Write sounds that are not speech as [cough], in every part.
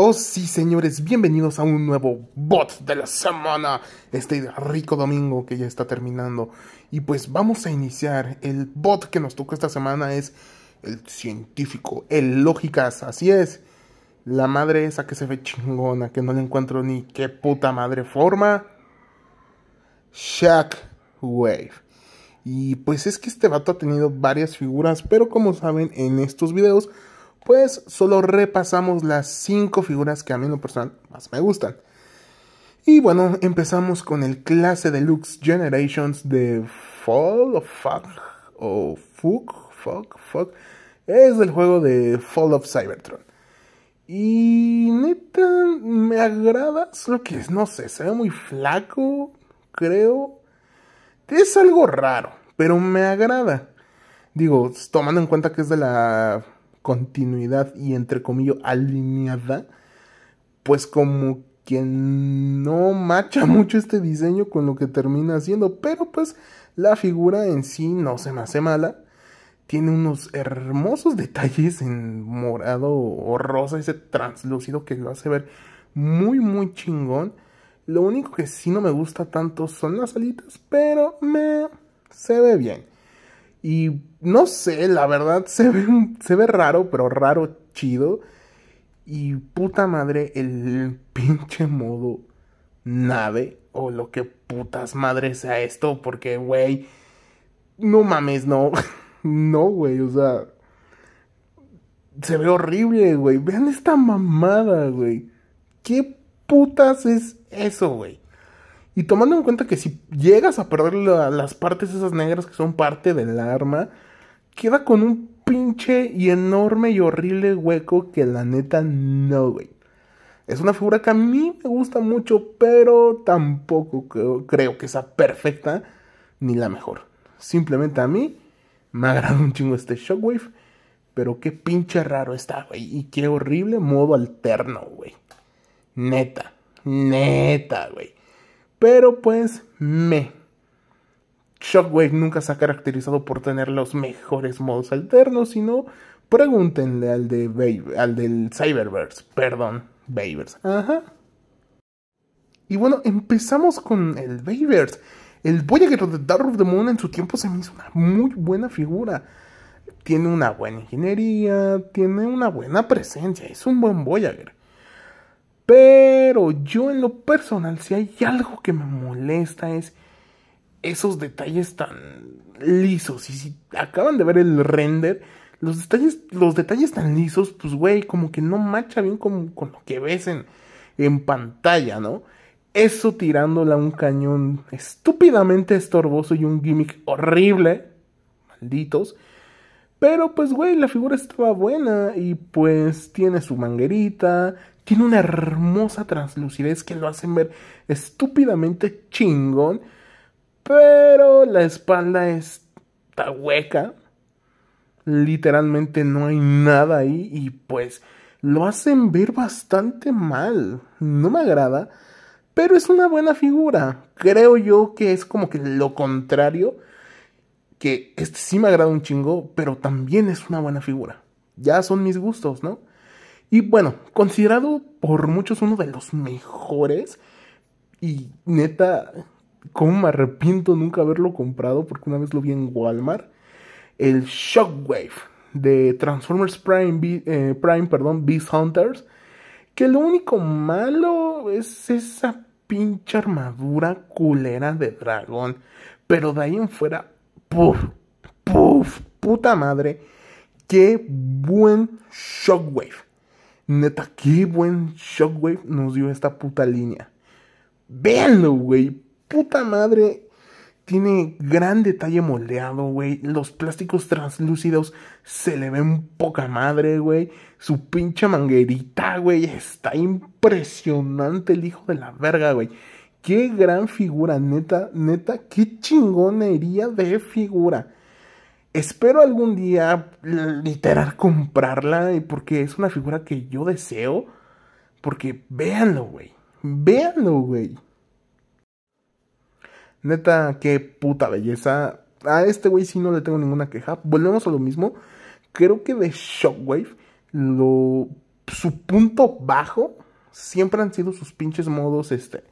Oh sí, señores, bienvenidos a un nuevo bot de la semana. Este rico domingo que ya está terminando. Y pues vamos a iniciar. El bot que nos tocó esta semana es el científico, el lógicas, así es. La madre esa que se ve chingona, que no le encuentro ni qué puta madre forma. Shaq Wave. Y pues es que este vato ha tenido varias figuras, pero como saben en estos videos pues solo repasamos las cinco figuras que a mí en lo personal más me gustan. Y bueno, empezamos con el clase Deluxe Generations de Fall of Fuck o Fuck, Fuck, Fuck. Es del juego de Fall of Cybertron. Y neta, me agrada, solo que no sé, se ve muy flaco, creo. Es algo raro, pero me agrada. Digo, tomando en cuenta que es de la continuidad y entre comillas alineada, pues como que no macha [laughs] mucho este diseño con lo que termina haciendo, pero pues la figura en sí no se me hace mala. Tiene unos hermosos detalles en morado o rosa, ese translúcido que lo hace ver muy, muy chingón. Lo único que sí no me gusta tanto son las alitas, pero me se ve bien. Y no sé, la verdad se ve, se ve raro, pero raro chido. Y puta madre, el [laughs] pinche modo nave o lo que putas madre sea esto, porque, güey, no mames, no. [laughs] no, güey, o sea, se ve horrible, güey. Vean esta mamada, güey. ¿Qué putas es eso, güey? Y tomando en cuenta que si llegas a perder las partes esas negras que son parte del arma, queda con un pinche y enorme y horrible hueco que la neta no, güey. Es una figura que a mí me gusta mucho, pero tampoco creo, que sea perfecta ni la mejor. Simplemente a mí me agrada un chingo este Shockwave, pero qué pinche raro está, güey. Y qué horrible modo alterno, güey. Neta, neta, güey. Pero pues me. Shockwave nunca se ha caracterizado por tener los mejores modos alternos, sino pregúntenle al de al del Cyberverse, perdón, Babers. Ajá. Y bueno, empezamos con el Babers. El Voyager de Dark of the Moon en su tiempo se me hizo una muy buena figura. Tiene una buena ingeniería, tiene una buena presencia, es un buen Voyager. Pero yo en lo personal, si hay algo que me molesta es esos detalles tan lisos. Y si acaban de ver el render, los detalles, los detalles tan lisos, pues güey, como que no marcha bien con, lo que ves en, en, pantalla, ¿no? Eso tirándola un cañón estúpidamente estorboso y un gimmick horrible, malditos pero pues, güey, la figura estaba buena y pues tiene su manguerita, tiene una hermosa translucidez que lo hacen ver estúpidamente chingón, pero la espalda está hueca, literalmente no hay nada ahí y pues lo hacen ver bastante mal, no me agrada, pero es una buena figura, creo yo que es como que lo contrario que este sí me agrada un chingo, pero también es una buena figura. Ya son mis gustos, ¿no? Y bueno, considerado por muchos uno de los mejores. Y neta, cómo me arrepiento nunca haberlo comprado porque una vez lo vi en Walmart. El Shockwave de Transformers Prime, eh, Prime perdón, Beast Hunters. Que lo único malo es esa pinche armadura culera de dragón. Pero de ahí en fuera, Puf, puf, puta madre. Qué buen shockwave. Neta, qué buen shockwave nos dio esta puta línea. Véanlo, güey. Puta madre. Tiene gran detalle moldeado, güey. Los plásticos translúcidos se le ven poca madre, güey. Su pinche manguerita, güey. Está impresionante el hijo de la verga, güey. Qué gran figura, neta, neta, qué chingonería de figura. Espero algún día literal comprarla porque es una figura que yo deseo. Porque véanlo, güey. Véanlo, güey. Neta, qué puta belleza. A este güey sí no le tengo ninguna queja. Volvemos a lo mismo. Creo que de Shockwave, lo, su punto bajo siempre han sido sus pinches modos, este,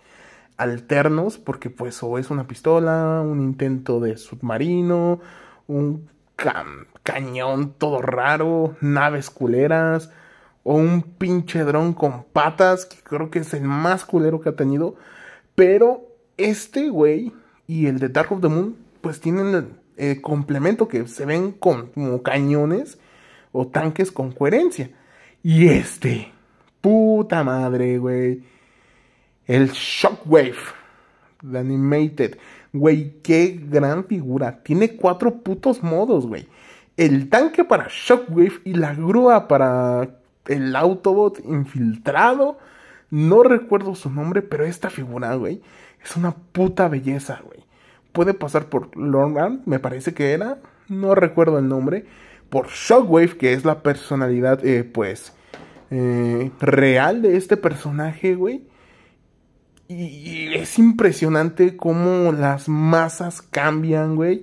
alternos, porque pues o es una pistola, un intento de submarino, un cañón todo raro, naves culeras, o un pinche dron con patas, que creo que es el más culero que ha tenido. Pero este güey y el de Dark of the Moon, pues tienen el eh, complemento que se ven con, como cañones o tanques con coherencia. Y este, puta madre, güey. El Shockwave de Animated. Güey, qué gran figura. Tiene cuatro putos modos, güey. El tanque para Shockwave y la grúa para el Autobot infiltrado. No recuerdo su nombre, pero esta figura, güey, es una puta belleza, güey. Puede pasar por Lornan, me parece que era. No recuerdo el nombre. Por Shockwave, que es la personalidad, eh, pues, eh, real de este personaje, güey. Y es impresionante cómo las masas cambian, güey.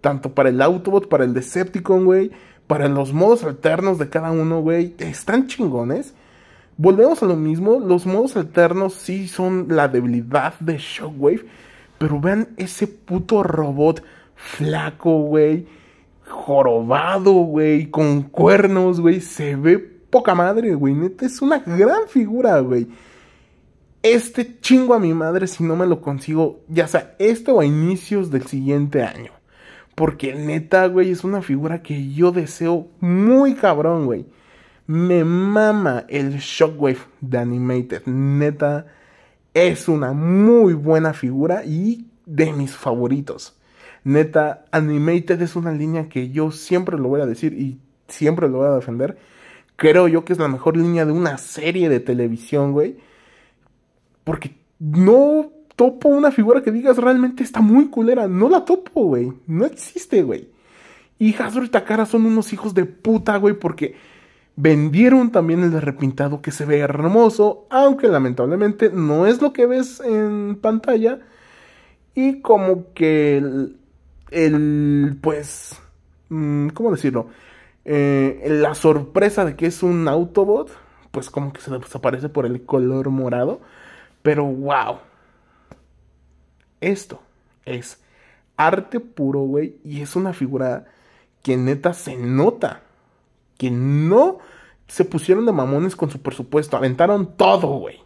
Tanto para el Autobot, para el Decepticon, güey. Para los modos alternos de cada uno, güey. Están chingones. Volvemos a lo mismo. Los modos alternos sí son la debilidad de Shockwave. Pero vean ese puto robot flaco, güey. Jorobado, güey. Con cuernos, güey. Se ve poca madre, güey. Neta, es una gran figura, güey este chingo a mi madre si no me lo consigo, ya sea esto o a inicios del siguiente año. Porque neta, güey, es una figura que yo deseo muy cabrón, güey. Me mama el Shockwave de Animated. Neta, es una muy buena figura y de mis favoritos. Neta, Animated es una línea que yo siempre lo voy a decir y siempre lo voy a defender. Creo yo que es la mejor línea de una serie de televisión, güey porque no topo una figura que digas realmente está muy culera. No la topo, güey. No existe, güey. Y Hasbro y Takara son unos hijos de puta, güey, porque vendieron también el repintado que se ve hermoso, aunque lamentablemente no es lo que ves en pantalla. Y como que el, pues, mm, ¿cómo decirlo? Eh, la sorpresa de que es un Autobot, pues como que se desaparece por el color morado. Pero wow. Esto es arte puro, güey. Y es una figura que neta se nota. Que no se pusieron de mamones con su presupuesto. Aventaron todo, güey.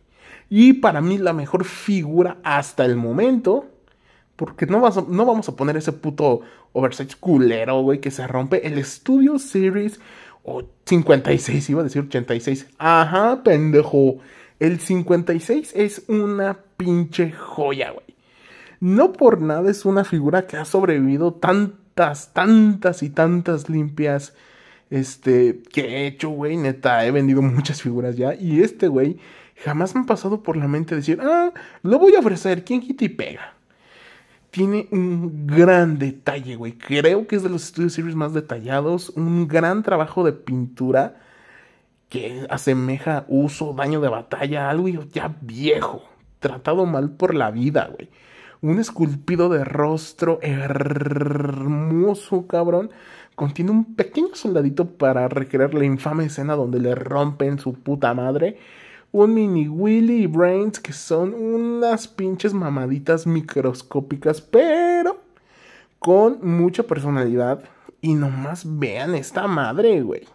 Y para mí la mejor figura hasta el momento. Porque no, no vamos a poner ese puto oversize culero, güey, que se rompe. El Studio Series o 56, iba a decir 86. Ajá, pendejo. El 56 es una pinche joya, güey. No por nada es una figura que ha sobrevivido tantas, tantas y tantas limpias. Este, que he hecho, güey, neta, he vendido muchas figuras ya. Y este, güey, jamás me ha pasado por la mente decir, ah, lo voy a ofrecer, ¿quién quita y pega? Tiene un gran detalle, güey. Creo que es de los estudios series más detallados. Un gran trabajo de pintura que asemeja uso, daño de batalla, algo ya viejo, tratado mal por la vida, güey. Un esculpido de rostro hermoso, cabrón, contiene un pequeño soldadito para recrear la infame escena donde le rompen su puta madre. Un mini Willy Brains que son unas pinches mamaditas microscópicas, pero con mucha personalidad. Y nomás vean esta madre, güey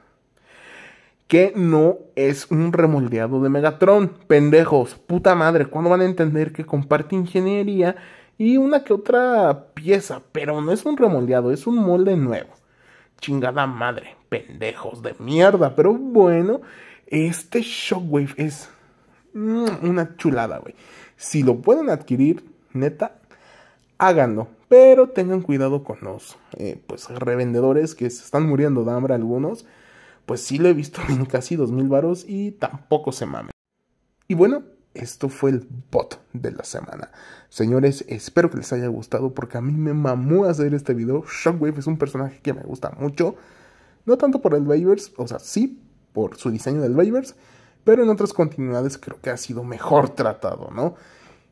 que no es un remoldeado de Megatron. Pendejos, puta madre, ¿cuándo van a entender que comparte ingeniería y una que otra pieza? Pero no es un remoldeado, es un molde nuevo. Chingada madre, pendejos de mierda. Pero bueno, este Shockwave es mm, una chulada, güey. Si lo pueden adquirir, neta, háganlo. Pero tengan cuidado con los eh, pues, revendedores que se están muriendo de hambre algunos pues sí lo he visto en casi 2000 varos y tampoco se mame. Y bueno, esto fue el bot de la semana. Señores, espero que les haya gustado porque a mí me mamó hacer este video. Shockwave es un personaje que me gusta mucho. No tanto por el Vivers, o sea, sí, por su diseño del Vivers, pero en otras continuidades creo que ha sido mejor tratado, ¿no?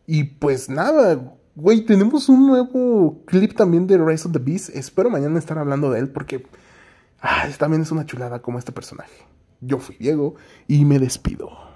Y pues nada, güey, tenemos un nuevo clip también de Rise of the Beast. Espero mañana estar hablando de él porque Ah, también es una chulada como este personaje. Yo fui Diego y me despido.